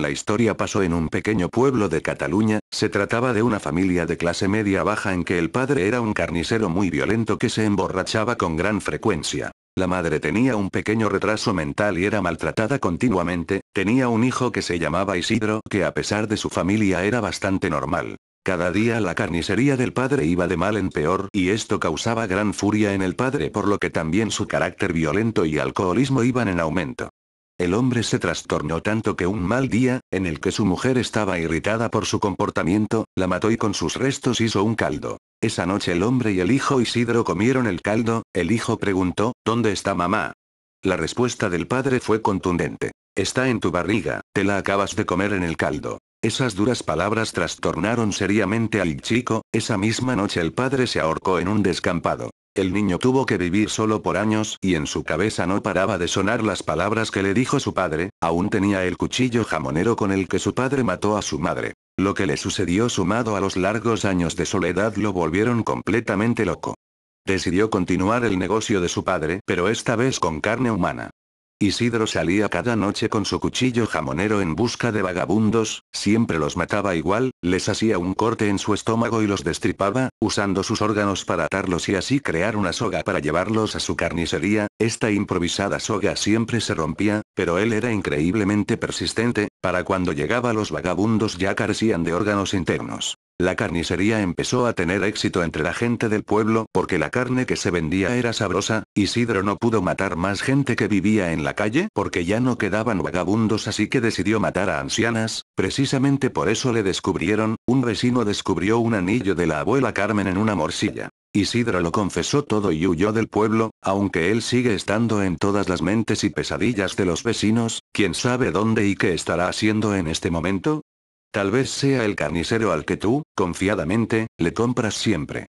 La historia pasó en un pequeño pueblo de Cataluña, se trataba de una familia de clase media baja en que el padre era un carnicero muy violento que se emborrachaba con gran frecuencia. La madre tenía un pequeño retraso mental y era maltratada continuamente, tenía un hijo que se llamaba Isidro que a pesar de su familia era bastante normal. Cada día la carnicería del padre iba de mal en peor y esto causaba gran furia en el padre por lo que también su carácter violento y alcoholismo iban en aumento. El hombre se trastornó tanto que un mal día, en el que su mujer estaba irritada por su comportamiento, la mató y con sus restos hizo un caldo. Esa noche el hombre y el hijo Isidro comieron el caldo, el hijo preguntó, ¿dónde está mamá? La respuesta del padre fue contundente. Está en tu barriga, te la acabas de comer en el caldo. Esas duras palabras trastornaron seriamente al chico, esa misma noche el padre se ahorcó en un descampado. El niño tuvo que vivir solo por años y en su cabeza no paraba de sonar las palabras que le dijo su padre, aún tenía el cuchillo jamonero con el que su padre mató a su madre. Lo que le sucedió sumado a los largos años de soledad lo volvieron completamente loco. Decidió continuar el negocio de su padre, pero esta vez con carne humana. Isidro salía cada noche con su cuchillo jamonero en busca de vagabundos, siempre los mataba igual, les hacía un corte en su estómago y los destripaba, usando sus órganos para atarlos y así crear una soga para llevarlos a su carnicería, esta improvisada soga siempre se rompía, pero él era increíblemente persistente, para cuando llegaba los vagabundos ya carecían de órganos internos. La carnicería empezó a tener éxito entre la gente del pueblo porque la carne que se vendía era sabrosa, Isidro no pudo matar más gente que vivía en la calle porque ya no quedaban vagabundos así que decidió matar a ancianas, precisamente por eso le descubrieron, un vecino descubrió un anillo de la abuela Carmen en una morcilla. Isidro lo confesó todo y huyó del pueblo, aunque él sigue estando en todas las mentes y pesadillas de los vecinos, quién sabe dónde y qué estará haciendo en este momento, Tal vez sea el carnicero al que tú, confiadamente, le compras siempre.